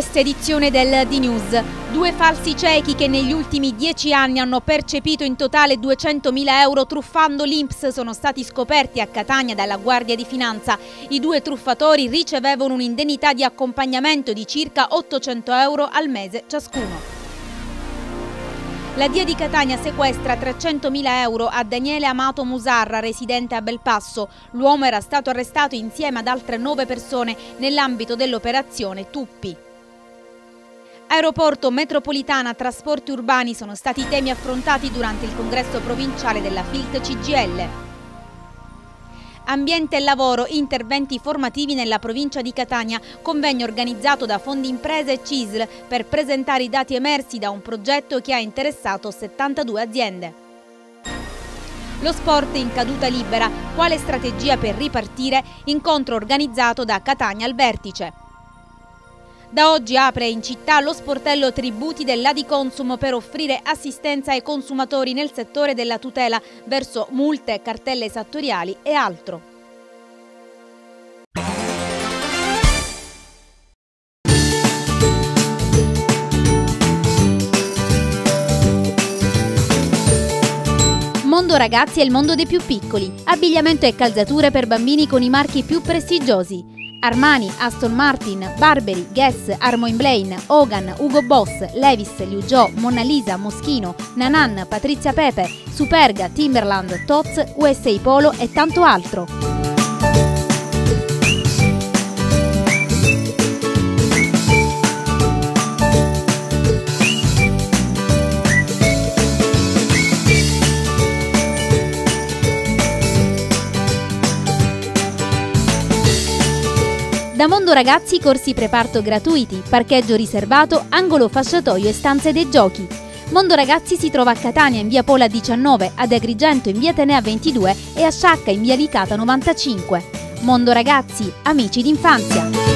questa edizione del D-News. Due falsi ciechi che negli ultimi dieci anni hanno percepito in totale 200.000 euro truffando l'Inps sono stati scoperti a Catania dalla Guardia di Finanza. I due truffatori ricevevano un'indennità di accompagnamento di circa 800 euro al mese ciascuno. La DIA di Catania sequestra 300.000 euro a Daniele Amato Musarra, residente a Belpasso. L'uomo era stato arrestato insieme ad altre nove persone nell'ambito dell'operazione Tuppi. Aeroporto, metropolitana, trasporti urbani sono stati i temi affrontati durante il congresso provinciale della FILT CGL. Ambiente e lavoro, interventi formativi nella provincia di Catania, convegno organizzato da Fondi Imprese e CISL per presentare i dati emersi da un progetto che ha interessato 72 aziende. Lo sport in caduta libera, quale strategia per ripartire, incontro organizzato da Catania al vertice. Da oggi apre in città lo sportello tributi dell'Adiconsum per offrire assistenza ai consumatori nel settore della tutela verso multe, cartelle esattoriali e altro. mondo ragazzi è il mondo dei più piccoli, abbigliamento e calzature per bambini con i marchi più prestigiosi. Armani, Aston Martin, Barberi, Guess, Armoin Blaine, Hogan, Ugo Boss, Levis, Liu Jo, Mona Lisa, Moschino, Nanan, Patrizia Pepe, Superga, Timberland, Toz, USA Polo e tanto altro. Da Mondo Ragazzi corsi preparto gratuiti, parcheggio riservato, angolo fasciatoio e stanze dei giochi. Mondo Ragazzi si trova a Catania in via Pola 19, ad Agrigento in via Tenea 22 e a Sciacca in via Licata 95. Mondo Ragazzi, amici d'infanzia.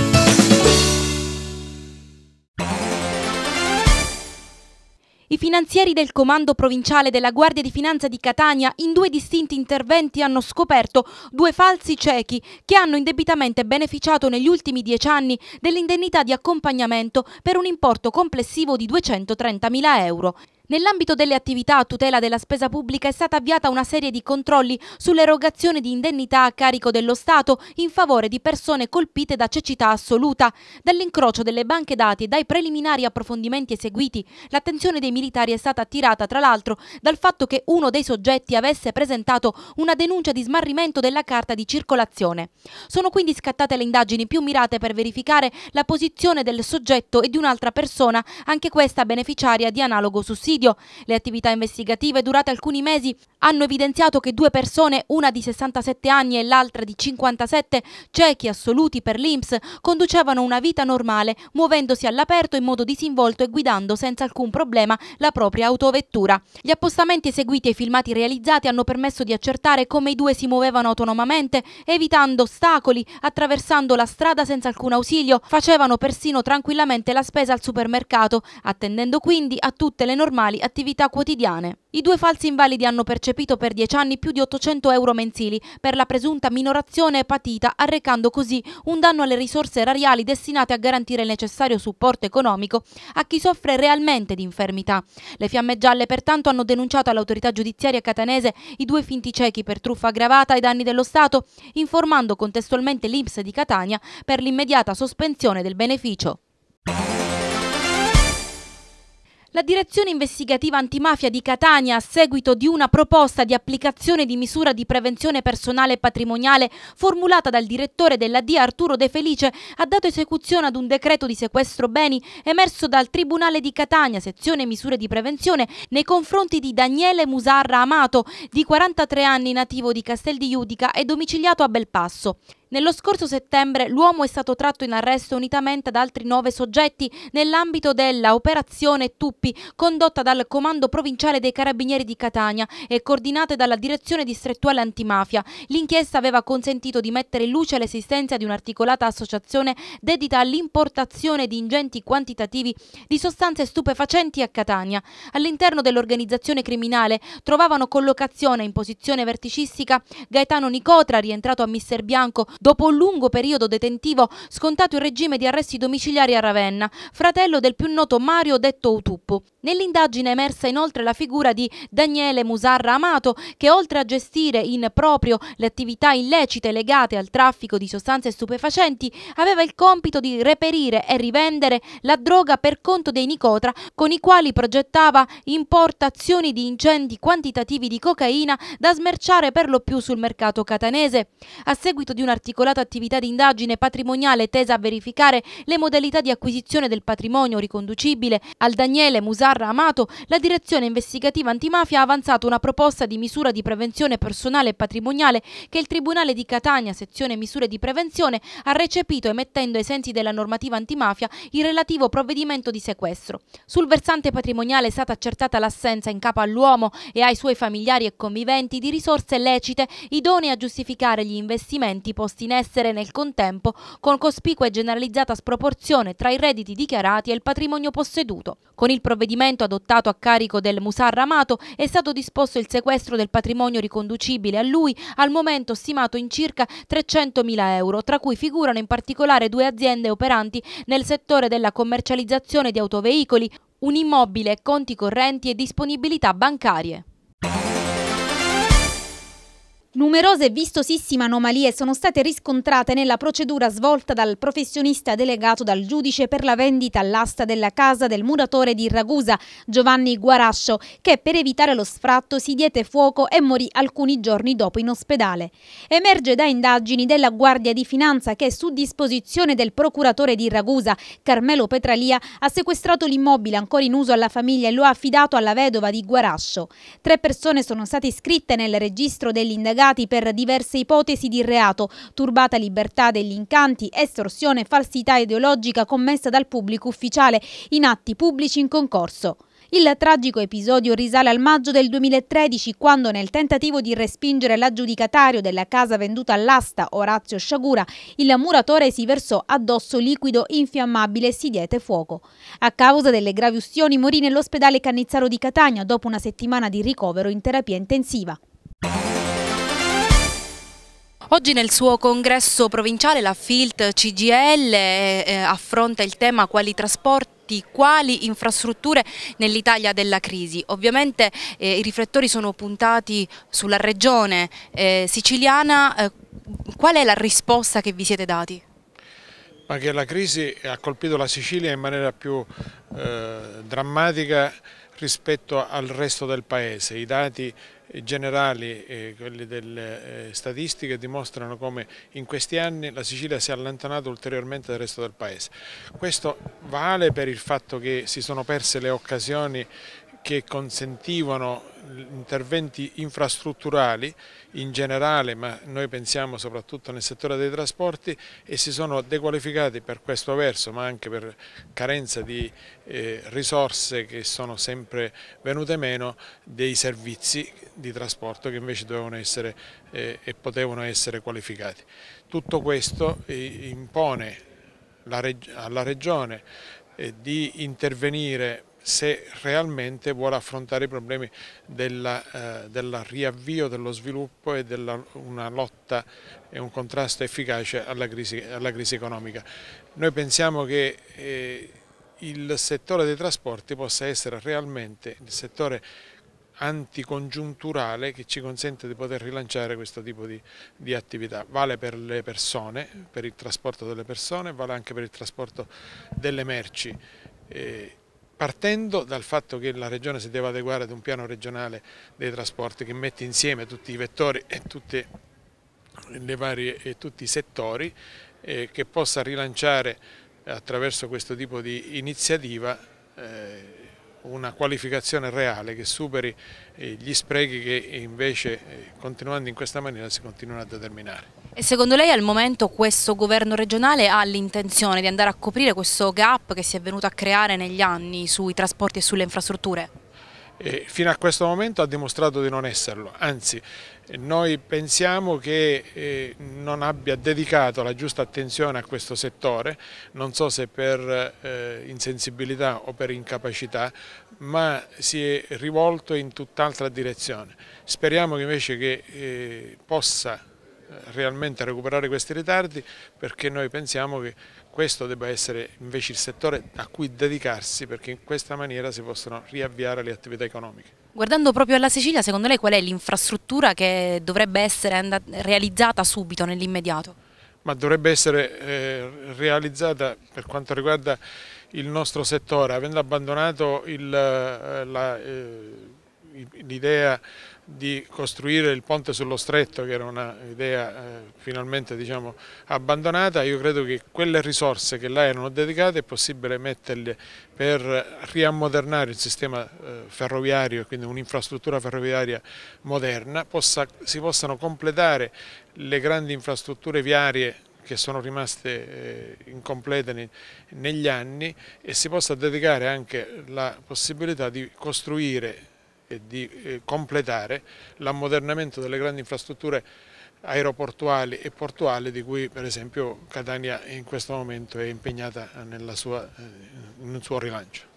finanzieri del Comando Provinciale della Guardia di Finanza di Catania in due distinti interventi hanno scoperto due falsi ciechi che hanno indebitamente beneficiato negli ultimi dieci anni dell'indennità di accompagnamento per un importo complessivo di 230.000 euro. Nell'ambito delle attività a tutela della spesa pubblica è stata avviata una serie di controlli sull'erogazione di indennità a carico dello Stato in favore di persone colpite da cecità assoluta. Dall'incrocio delle banche dati e dai preliminari approfondimenti eseguiti, l'attenzione dei militari è stata attirata tra l'altro dal fatto che uno dei soggetti avesse presentato una denuncia di smarrimento della carta di circolazione. Sono quindi scattate le indagini più mirate per verificare la posizione del soggetto e di un'altra persona, anche questa beneficiaria di analogo sussidio omicidio. Le attività investigative durate alcuni mesi hanno evidenziato che due persone, una di 67 anni e l'altra di 57, ciechi assoluti per l'Inps, conducevano una vita normale, muovendosi all'aperto in modo disinvolto e guidando senza alcun problema la propria autovettura. Gli appostamenti eseguiti e i filmati realizzati hanno permesso di accertare come i due si muovevano autonomamente, evitando ostacoli, attraversando la strada senza alcun ausilio, facevano persino tranquillamente la spesa al supermercato, attendendo quindi a tutte le normali normali attività quotidiane. I due falsi invalidi hanno percepito per dieci anni più di 800 euro mensili per la presunta minorazione patita, arrecando così un danno alle risorse erariali destinate a garantire il necessario supporto economico a chi soffre realmente di infermità. Le fiamme gialle pertanto hanno denunciato all'autorità giudiziaria catanese i due finti ciechi per truffa aggravata ai danni dello Stato, informando contestualmente l'Inps di Catania per l'immediata sospensione del beneficio. La direzione investigativa antimafia di Catania, a seguito di una proposta di applicazione di misura di prevenzione personale e patrimoniale formulata dal direttore della DIA Arturo De Felice, ha dato esecuzione ad un decreto di sequestro beni emerso dal Tribunale di Catania, sezione misure di prevenzione, nei confronti di Daniele Musarra Amato, di 43 anni, nativo di Castel di Iudica e domiciliato a Belpasso. Nello scorso settembre l'uomo è stato tratto in arresto unitamente ad altri nove soggetti nell'ambito della operazione Tuppi condotta dal Comando Provinciale dei Carabinieri di Catania e coordinate dalla Direzione Distrettuale Antimafia. L'inchiesta aveva consentito di mettere in luce l'esistenza di un'articolata associazione dedita all'importazione di ingenti quantitativi di sostanze stupefacenti a Catania. All'interno dell'organizzazione criminale trovavano collocazione in posizione verticistica Gaetano Nicotra, rientrato a Mister Bianco dopo un lungo periodo detentivo scontato in regime di arresti domiciliari a Ravenna, fratello del più noto Mario detto Utuppo. Nell'indagine è emersa inoltre la figura di Daniele Musarra Amato che oltre a gestire in proprio le attività illecite legate al traffico di sostanze stupefacenti aveva il compito di reperire e rivendere la droga per conto dei Nicotra con i quali progettava importazioni di incendi quantitativi di cocaina da smerciare per lo più sul mercato catanese. A seguito di un'articolazione un'articolata attività di indagine patrimoniale tesa a verificare le modalità di acquisizione del patrimonio riconducibile al Daniele Musarra Amato, la direzione investigativa antimafia ha avanzato una proposta di misura di prevenzione personale e patrimoniale che il Tribunale di Catania, sezione misure di prevenzione, ha recepito emettendo ai sensi della normativa antimafia il relativo provvedimento di sequestro. Sul versante patrimoniale è stata accertata l'assenza in capo all'uomo e ai suoi familiari e conviventi di risorse lecite idonee a giustificare gli investimenti posti posti in essere nel contempo con cospicua e generalizzata sproporzione tra i redditi dichiarati e il patrimonio posseduto. Con il provvedimento adottato a carico del Musar Amato è stato disposto il sequestro del patrimonio riconducibile a lui al momento stimato in circa 300.000 euro, tra cui figurano in particolare due aziende operanti nel settore della commercializzazione di autoveicoli, un immobile, conti correnti e disponibilità bancarie. Numerose e vistosissime anomalie sono state riscontrate nella procedura svolta dal professionista delegato dal giudice per la vendita all'asta della casa del muratore di Ragusa, Giovanni Guarascio, che per evitare lo sfratto si diede fuoco e morì alcuni giorni dopo in ospedale. Emerge da indagini della Guardia di Finanza che su disposizione del procuratore di Ragusa, Carmelo Petralia, ha sequestrato l'immobile ancora in uso alla famiglia e lo ha affidato alla vedova di Guarascio. Tre persone sono state iscritte nel registro dell'indagato indagati per diverse ipotesi di reato, turbata libertà degli incanti, estorsione, falsità ideologica commessa dal pubblico ufficiale in atti pubblici in concorso. Il tragico episodio risale al maggio del 2013 quando nel tentativo di respingere l'aggiudicatario della casa venduta all'asta Orazio Sciagura il muratore si versò addosso liquido infiammabile e si diede fuoco. A causa delle gravi ustioni morì nell'ospedale Cannizzaro di Catania dopo una settimana di ricovero in terapia intensiva. Oggi nel suo congresso provinciale la FILT CGL eh, eh, affronta il tema quali trasporti quali infrastrutture nell'Italia della crisi. Ovviamente eh, i riflettori sono puntati sulla regione eh, siciliana, eh, qual è la risposta che vi siete dati? Ma che la crisi ha colpito la Sicilia in maniera più drammatica rispetto al resto del paese. I dati eh, generali, eh, quelle delle eh, statistiche, dimostrano come in questi anni la Sicilia si è allontanata ulteriormente dal resto del Paese. Questo vale per il fatto che si sono perse le occasioni che consentivano interventi infrastrutturali in generale, ma noi pensiamo soprattutto nel settore dei trasporti e si sono dequalificati per questo verso, ma anche per carenza di eh, risorse che sono sempre venute meno dei servizi di trasporto che invece dovevano essere eh, e potevano essere qualificati. Tutto questo eh, impone alla Regione eh, di intervenire se realmente vuole affrontare i problemi della, eh, del riavvio dello sviluppo e della, una lotta e un contrasto efficace alla crisi, alla crisi economica. Noi pensiamo che eh, il settore dei trasporti possa essere realmente il settore anticongiunturale che ci consente di poter rilanciare questo tipo di, di, attività. Vale per le persone, per il trasporto delle persone, vale anche per il trasporto delle merci. Eh, partendo dal fatto che la Regione si deve adeguare ad un piano regionale dei trasporti che mette insieme tutti i vettori e, varie, e tutti i settori eh, che possa rilanciare attraverso questo tipo di iniziativa eh, una qualificazione reale che superi eh, gli sprechi che invece eh, continuando in questa maniera si continuano a determinare. E secondo lei al momento questo governo regionale ha l'intenzione di andare a coprire questo gap che si è venuto a creare negli anni sui trasporti e sulle infrastrutture? Eh, fino a questo momento ha dimostrato di non esserlo, anzi noi pensiamo che eh, non abbia dedicato la giusta attenzione a questo settore, non so se per eh, insensibilità o per incapacità, ma si è rivolto in tutt'altra direzione. Speriamo invece che eh, possa realmente recuperare questi ritardi perché noi pensiamo che questo debba essere invece il settore a cui dedicarsi perché in questa maniera si possono riavviare le attività economiche. Guardando proprio alla Sicilia, secondo lei qual è l'infrastruttura che dovrebbe essere realizzata subito, nell'immediato? ma dovrebbe essere eh, realizzata per quanto riguarda il nostro settore, avendo abbandonato eh, eh, l'idea di costruire il ponte sullo stretto che era un'idea eh, finalmente diciamo, abbandonata, io credo che quelle risorse che là erano dedicate è possibile metterle per riammodernare il sistema eh, ferroviario quindi un'infrastruttura ferroviaria moderna, possa, si possano completare le grandi infrastrutture viarie che sono rimaste eh, incomplete negli anni e si possa dedicare anche la possibilità di costruire e di eh, completare l'ammodernamento delle grandi infrastrutture aeroportuali e portuali di cui per esempio Catania in questo momento è impegnata sua, in eh, suo rilancio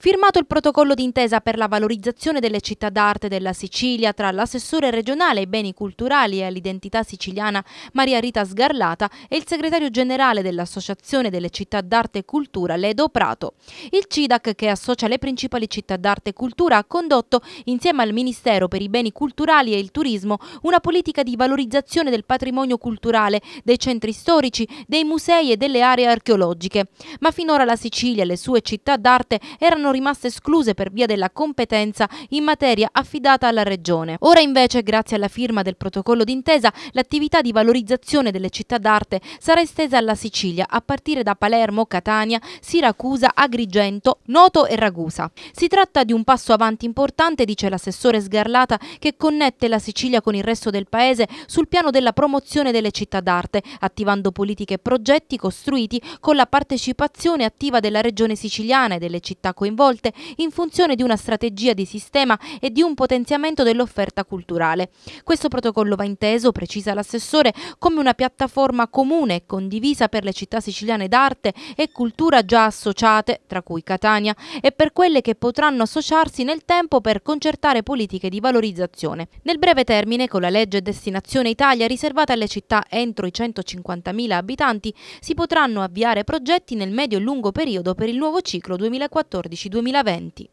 firmato il protocollo d'intesa per la valorizzazione delle città d'arte della Sicilia tra l'assessore regionale ai beni culturali e all'identità siciliana Maria Rita Sgarlata e il segretario generale dell'Associazione delle città d'arte e cultura Ledo Prato. Il CIDAC, che associa le principali città d'arte e cultura, ha condotto insieme al Ministero per i beni culturali e il turismo una politica di valorizzazione del patrimonio culturale, dei centri storici, dei musei e delle aree archeologiche. Ma finora la Sicilia e le sue città d'arte erano sono rimaste escluse per via della competenza in materia affidata alla Regione. Ora invece, grazie alla firma del protocollo d'intesa, l'attività di valorizzazione delle città d'arte sarà estesa alla Sicilia a partire da Palermo, Catania, Siracusa, Agrigento, Noto e Ragusa. Si tratta di un passo avanti importante, dice l'assessore Sgarlata, che connette la Sicilia con il resto del paese sul piano della promozione delle città d'arte, attivando politiche e progetti costruiti con la partecipazione attiva della regione siciliana e delle città coinvolte coinvolte in funzione di una strategia di sistema e di un potenziamento dell'offerta culturale. Questo protocollo va inteso, precisa l'assessore, come una piattaforma comune e condivisa per le città siciliane d'arte e cultura già associate, tra cui Catania, e per quelle che potranno associarsi nel tempo per concertare politiche di valorizzazione. Nel breve termine, con la legge Destinazione Italia riservata alle città entro i 150.000 abitanti, si potranno avviare progetti nel medio e lungo periodo per il nuovo ciclo 2014 2020.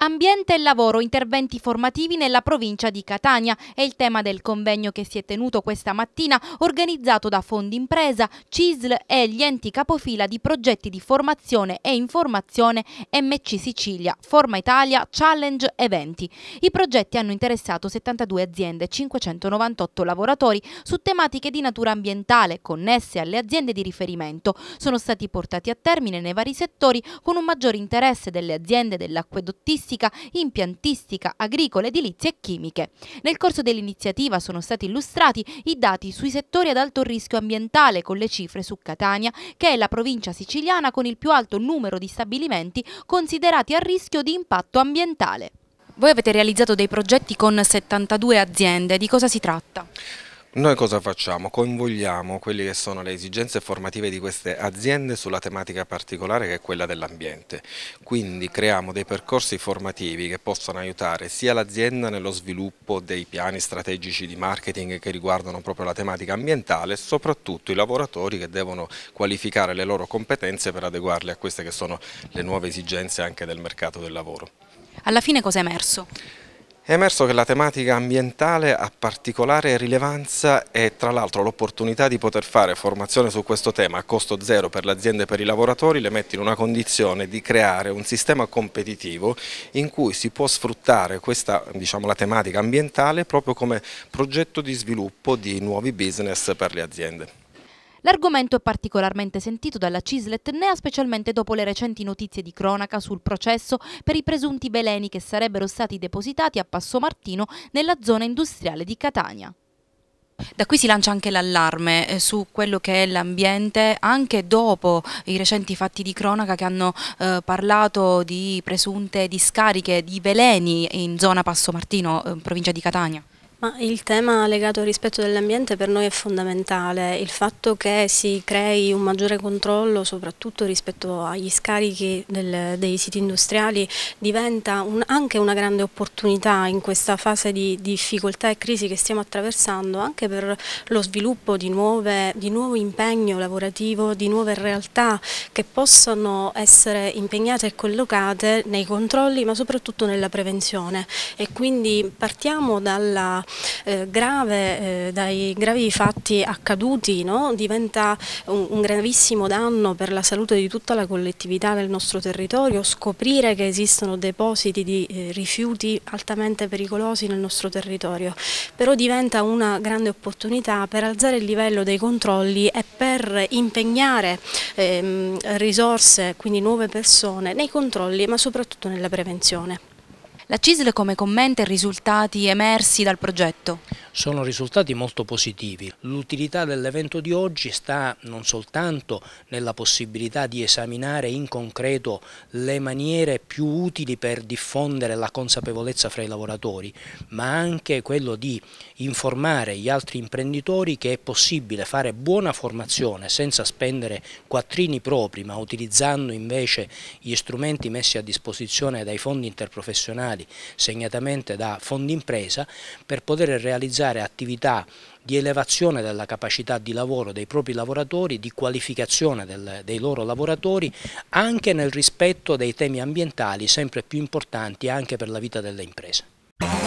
Ambiente e lavoro, interventi formativi nella provincia di Catania è il tema del convegno che si è tenuto questa mattina organizzato da Fondi Impresa, CISL e gli enti capofila di progetti di formazione e informazione MC Sicilia, Forma Italia, Challenge Eventi. I progetti hanno interessato 72 aziende e 598 lavoratori su tematiche di natura ambientale connesse alle aziende di riferimento. Sono stati portati a termine nei vari settori con un maggior interesse delle aziende dell'acquedottistica agroforestieristica, impiantistica, agricola, edilizia e chimiche. Nel corso dell'iniziativa sono stati illustrati i dati sui settori ad alto rischio ambientale con le cifre su Catania, che è la provincia siciliana con il più alto numero di stabilimenti considerati a rischio di impatto ambientale. Voi avete realizzato dei progetti con 72 aziende, di cosa si tratta? Noi cosa facciamo? Coinvolgiamo quelle che sono le esigenze formative di queste aziende sulla tematica particolare che è quella dell'ambiente, quindi creiamo dei percorsi formativi che possano aiutare sia l'azienda nello sviluppo dei piani strategici di marketing che riguardano proprio la tematica ambientale e soprattutto i lavoratori che devono qualificare le loro competenze per adeguarle a queste che sono le nuove esigenze anche del mercato del lavoro. Alla fine cosa è emerso? È emerso che la tematica ambientale ha particolare rilevanza e tra l'altro l'opportunità di poter fare formazione su questo tema a costo zero per le aziende e per i lavoratori le mette in una condizione di creare un sistema competitivo in cui si può sfruttare questa diciamo, la tematica ambientale proprio come progetto di sviluppo di nuovi business per le aziende. L'argomento è particolarmente sentito dalla Cislet Nea, specialmente dopo le recenti notizie di cronaca sul processo per i presunti veleni che sarebbero stati depositati a Passo Martino nella zona industriale di Catania. Da qui si lancia anche l'allarme eh, su quello che è l'ambiente anche dopo i recenti fatti di cronaca che hanno eh, parlato di presunte discariche di veleni in zona Passo Martino, in eh, provincia di Catania. Ma il tema legato al rispetto dell'ambiente per noi è fondamentale, il fatto che si crei un maggiore controllo soprattutto rispetto agli scarichi del, dei siti industriali diventa un, anche una grande opportunità in questa fase di, difficoltà e crisi che stiamo attraversando anche per lo sviluppo di, nuove, di nuovo impegno lavorativo, di nuove realtà che possono essere impegnate e collocate nei controlli ma soprattutto nella prevenzione e quindi partiamo dalla eh, grave, eh, dai gravi fatti accaduti, no? diventa un, un, gravissimo danno per la salute di tutta la collettività del nostro territorio, scoprire che esistono depositi di eh, rifiuti altamente pericolosi nel nostro territorio, però diventa una grande opportunità per alzare il livello dei controlli e per impegnare ehm, risorse, quindi nuove persone, nei controlli ma soprattutto nella prevenzione. La CISL come commenta i risultati emersi dal progetto? sono risultati molto positivi. L'utilità dell'evento di oggi sta non soltanto nella possibilità di esaminare in concreto le maniere più utili per diffondere la consapevolezza fra i lavoratori, ma anche quello di informare gli altri imprenditori che è possibile fare buona formazione senza spendere quattrini propri, ma utilizzando invece gli strumenti messi a disposizione dai fondi interprofessionali, segnatamente da fondi impresa, per poter realizzare realizzare attività di elevazione della capacità di lavoro dei propri lavoratori, di qualificazione del, dei loro lavoratori, anche nel rispetto dei temi ambientali sempre più importanti anche per la vita delle imprese.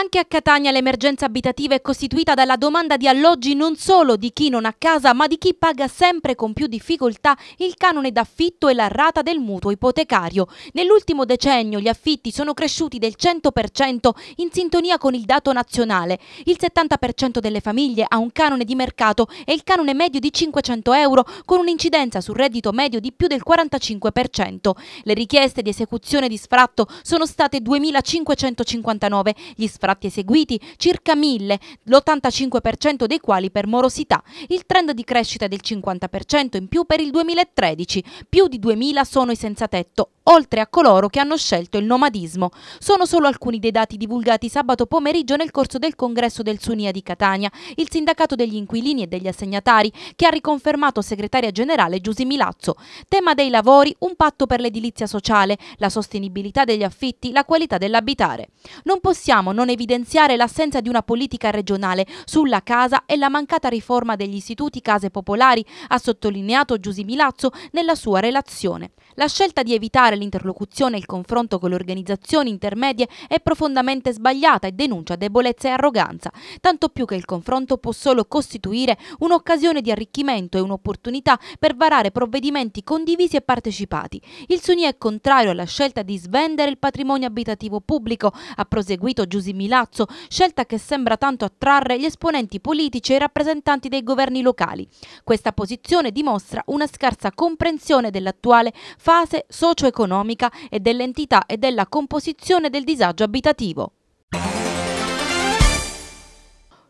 Anche a Catania l'emergenza abitativa è costituita dalla domanda di alloggi non solo di chi non ha casa, ma di chi paga sempre con più difficoltà il canone d'affitto e la rata del mutuo ipotecario. Nell'ultimo decennio gli affitti sono cresciuti del 100% in sintonia con il dato nazionale. Il 70% delle famiglie ha un canone di mercato e il canone medio di 500 euro con un'incidenza sul reddito medio di più del 45%. Le richieste di esecuzione di sfratto sono state 2.559, gli sfratti sottratti eseguiti, circa 1000, l'85% dei quali per morosità. Il trend di crescita è del 50% in più per il 2013, più di 2000 sono i senza tetto, oltre a coloro che hanno scelto il nomadismo. Sono solo alcuni dei dati divulgati sabato pomeriggio nel corso del congresso del Sunia di Catania, il sindacato degli inquilini e degli assegnatari, che ha riconfermato segretaria generale Giusy Milazzo. Tema dei lavori, un patto per l'edilizia sociale, la sostenibilità degli affitti, la qualità dell'abitare. Non possiamo non evidenziare l'assenza di una politica regionale sulla casa e la mancata riforma degli istituti case popolari, ha sottolineato Giusy Milazzo nella sua relazione. La scelta di evitare l'interlocuzione e il confronto con le organizzazioni intermedie è profondamente sbagliata e denuncia debolezza e arroganza, tanto più che il confronto può solo costituire un'occasione di arricchimento e un'opportunità per varare provvedimenti condivisi e partecipati. Il SUNI è contrario alla scelta di svendere il patrimonio abitativo pubblico, ha proseguito Giusy Milazzo, scelta che sembra tanto attrarre gli esponenti politici e i rappresentanti dei governi locali. Questa posizione dimostra una scarsa comprensione dell'attuale fase socio-economica economica e dell'entità e della composizione del disagio abitativo.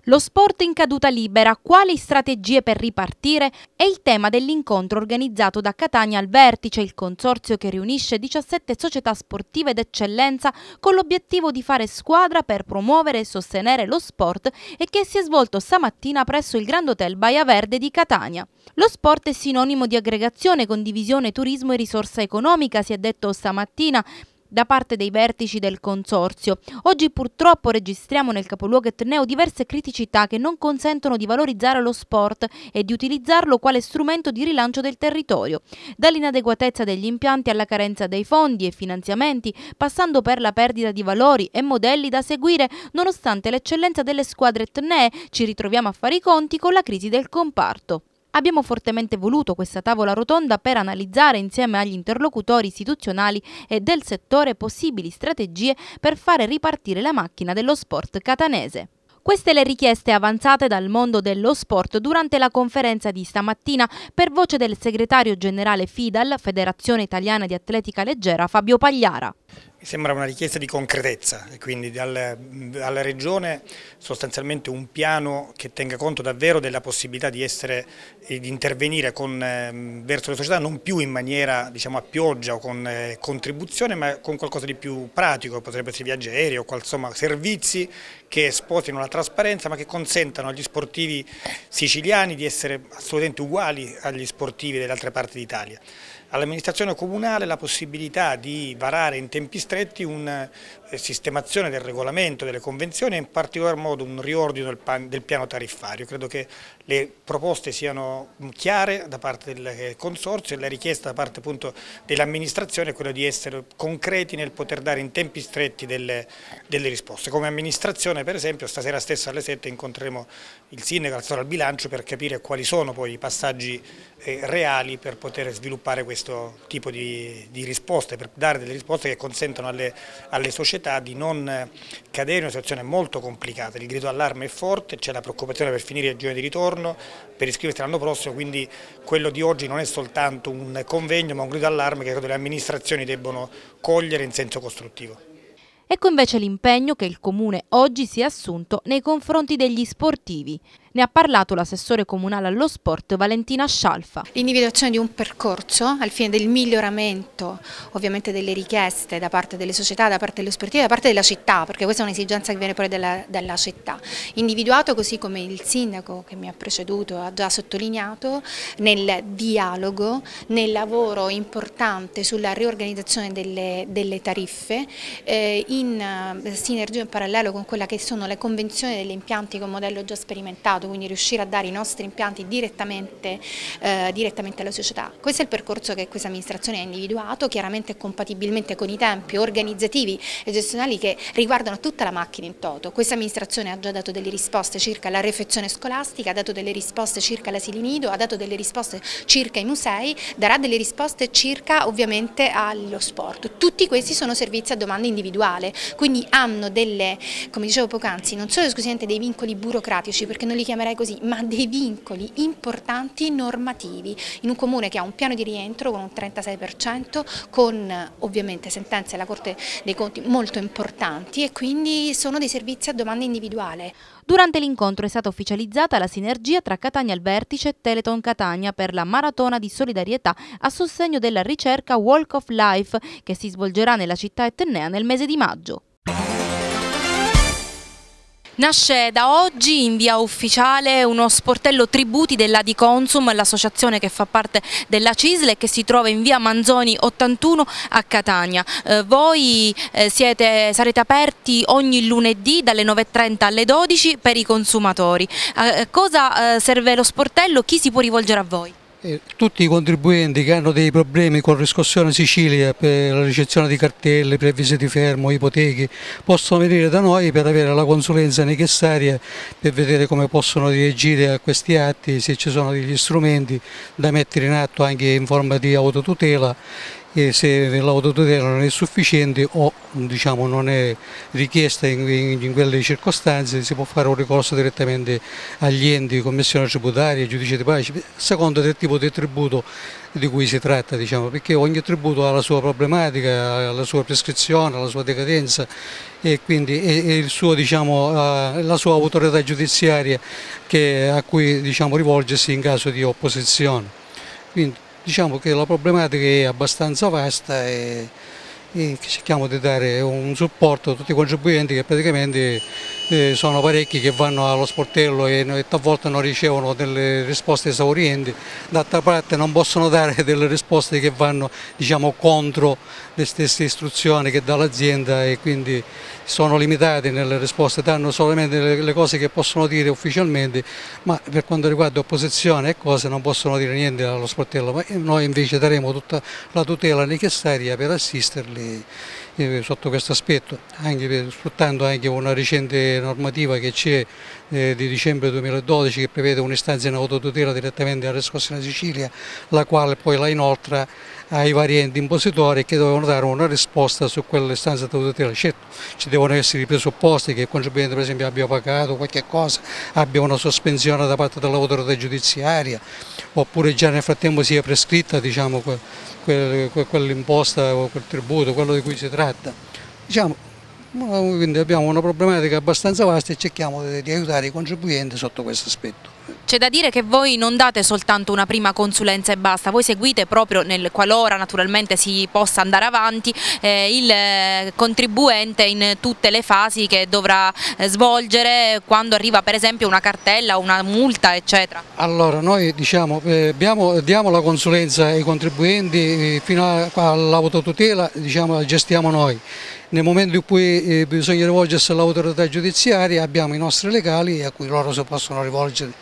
Lo sport in caduta libera, quali strategie per ripartire? È il tema dell'incontro organizzato da Catania al Vertice, il consorzio che riunisce 17 società sportive d'eccellenza con l'obiettivo di fare squadra per promuovere e sostenere lo sport e che si è svolto stamattina presso il Grand Hotel Baia Verde di Catania. Lo sport è sinonimo di aggregazione, condivisione, turismo e risorsa economica, si è detto stamattina, da parte dei vertici del consorzio. Oggi purtroppo registriamo nel capoluogo etneo diverse criticità che non consentono di valorizzare lo sport e di utilizzarlo quale strumento di rilancio del territorio, dall'inadeguatezza degli impianti alla carenza dei fondi e finanziamenti, passando per la perdita di valori e modelli da seguire, nonostante l'eccellenza delle squadre etnee, ci ritroviamo a fare i conti con la crisi del comparto. Abbiamo fortemente voluto questa tavola rotonda per analizzare insieme agli interlocutori istituzionali e del settore possibili strategie per fare ripartire la macchina dello sport catanese. Queste le richieste avanzate dal mondo dello sport durante la conferenza di stamattina per voce del segretario generale FIDAL, Federazione Italiana di Atletica Leggera, Fabio Pagliara. Mi sembra una richiesta di concretezza e quindi alla Regione sostanzialmente un piano che tenga conto davvero della possibilità di, essere, eh, di intervenire con, ehm, verso le società non più in maniera diciamo, a pioggia o con eh, contribuzione ma con qualcosa di più pratico, potrebbe essere viaggi aerei o insomma, servizi che esposino la trasparenza ma che consentano agli sportivi siciliani di essere assolutamente uguali agli sportivi delle altre parti d'Italia. All'amministrazione comunale la possibilità di varare in tempi stretti una eh, sistemazione del regolamento, delle convenzioni e in particolar modo un riordino del, piano tariffario. Credo che le proposte siano chiare da parte del eh, Consorzio e la richiesta da parte dell'amministrazione è quella di essere concreti nel poter dare in tempi stretti delle, delle, risposte. Come amministrazione per esempio stasera stessa alle 7 incontreremo il sindaco, al bilancio per capire quali sono poi i passaggi eh, reali per poter sviluppare questo tipo di, di, risposte, per dare delle risposte che consentano alle, alle società di non eh, cadere in una situazione molto complicata. Il grido allarme è forte, c'è la preoccupazione per finire il giorno di ritorno, quest'anno per iscriversi l'anno prossimo, quindi quello di oggi non è soltanto un convegno ma un grido d'allarme che le amministrazioni debbono cogliere in senso costruttivo. Ecco invece l'impegno che il Comune oggi si è assunto nei confronti degli sportivi. Ne ha parlato l'assessore comunale allo sport Valentina Scialfa. L'individuazione di un percorso al fine del miglioramento ovviamente delle richieste da parte delle società, da parte dello sportivo e da parte della città, perché questa è un'esigenza che viene poi dalla, dalla città. Individuato così come il sindaco che mi ha preceduto ha già sottolineato nel dialogo, nel lavoro importante sulla riorganizzazione delle, delle tariffe eh, in eh, sinergia in parallelo con quella che sono le convenzioni degli impianti con modello già sperimentato quindi riuscire a dare i nostri impianti direttamente, eh, direttamente alla società. Questo è il percorso che questa amministrazione ha individuato, chiaramente compatibilmente con i tempi organizzativi e gestionali che riguardano tutta la macchina in toto. Questa amministrazione ha già dato delle risposte circa la refezione scolastica, ha dato delle risposte circa l'asili nido, ha dato delle risposte circa i musei, darà delle risposte circa ovviamente allo sport. Tutti questi sono servizi a domanda individuale, quindi hanno delle, come dicevo poc'anzi, non solo esclusivamente dei vincoli burocratici perché non li chiamerei così, ma dei vincoli importanti normativi in un comune che ha un piano di rientro con un 36%, con ovviamente sentenze della Corte dei Conti molto importanti e quindi sono dei servizi a domanda individuale. Durante l'incontro è stata ufficializzata la sinergia tra Catania al Vertice e Teleton Catania per la maratona di solidarietà a sostegno della ricerca Walk of Life che si svolgerà nella città etnea nel mese di maggio. Nasce da oggi in via ufficiale uno sportello tributi della Di Consum, l'associazione che fa parte della CISL e che si trova in via Manzoni 81 a Catania. Eh, voi eh, siete, sarete aperti ogni lunedì dalle 9.30 alle 12 per i consumatori. A eh, cosa eh, serve lo sportello? Chi si può rivolgere a voi? Eh, tutti i contribuenti che hanno dei problemi con riscossione Sicilia per la ricezione di cartelle, previsi di fermo, ipoteche, possono venire da noi per avere la consulenza necessaria per vedere come possono reagire a questi atti, se ci sono degli strumenti da mettere in atto anche in forma di autotutela e se l'autotutela non è sufficiente o diciamo, non è richiesta in, in, in, quelle circostanze si può fare un ricorso direttamente agli enti, commissione tributaria, giudice di pace, secondo del tipo di tributo di cui si tratta, diciamo, perché ogni tributo ha la sua problematica, ha la sua prescrizione, ha la sua decadenza e quindi è, è suo, diciamo, eh, la sua autorità giudiziaria che, a cui diciamo, rivolgersi in caso di opposizione. Quindi, Diciamo che la problematica è abbastanza vasta e, e cerchiamo di dare un supporto a tutti i contribuenti che praticamente eh, sono parecchi che vanno allo sportello e, e talvolta non ricevono delle risposte esaurienti, d'altra parte non possono dare delle risposte che vanno diciamo, contro le stesse istruzioni che dà l'azienda e quindi sono limitati nelle risposte, danno solamente le, le cose che possono dire ufficialmente, ma per quanto riguarda opposizione e cose non possono dire niente allo sportello, ma eh, noi invece daremo tutta la tutela necessaria per assisterli eh, sotto questo aspetto, anche sfruttando anche una recente normativa che c'è eh, di dicembre 2012 che prevede un'istanza in autotutela direttamente alla Rescossa Sicilia, la quale poi la inoltra ai vari enti impositori che dovevano dare una risposta su quelle istanze di tutela. Certo, ci devono essere i presupposti che il contribuente per esempio abbia pagato qualche cosa, abbia una sospensione da parte dell'autorità giudiziaria, oppure già nel frattempo sia prescritta diciamo, quell'imposta o quel tributo, quello di cui si tratta. Diciamo, quindi abbiamo una problematica abbastanza vasta e cerchiamo di aiutare i contribuenti sotto questo aspetto. C'è da dire che voi non date soltanto una prima consulenza e basta, voi seguite proprio nel qualora naturalmente si possa andare avanti eh, il eh, contribuente in tutte le fasi che dovrà eh, svolgere quando arriva per esempio una cartella, una multa eccetera. Allora noi diciamo, eh, abbiamo, diamo la consulenza ai contribuenti eh, fino all'autotutela, diciamo, la gestiamo noi. Nel momento in cui eh, bisogna rivolgersi all'autorità giudiziaria abbiamo i nostri legali a cui loro si possono rivolgere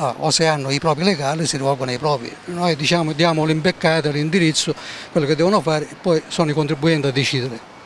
Ah, o se hanno i propri legali si rivolgono ai propri. Noi diciamo diamo l'imbeccata, l'indirizzo, quello che devono fare, e poi sono i contribuenti a decidere.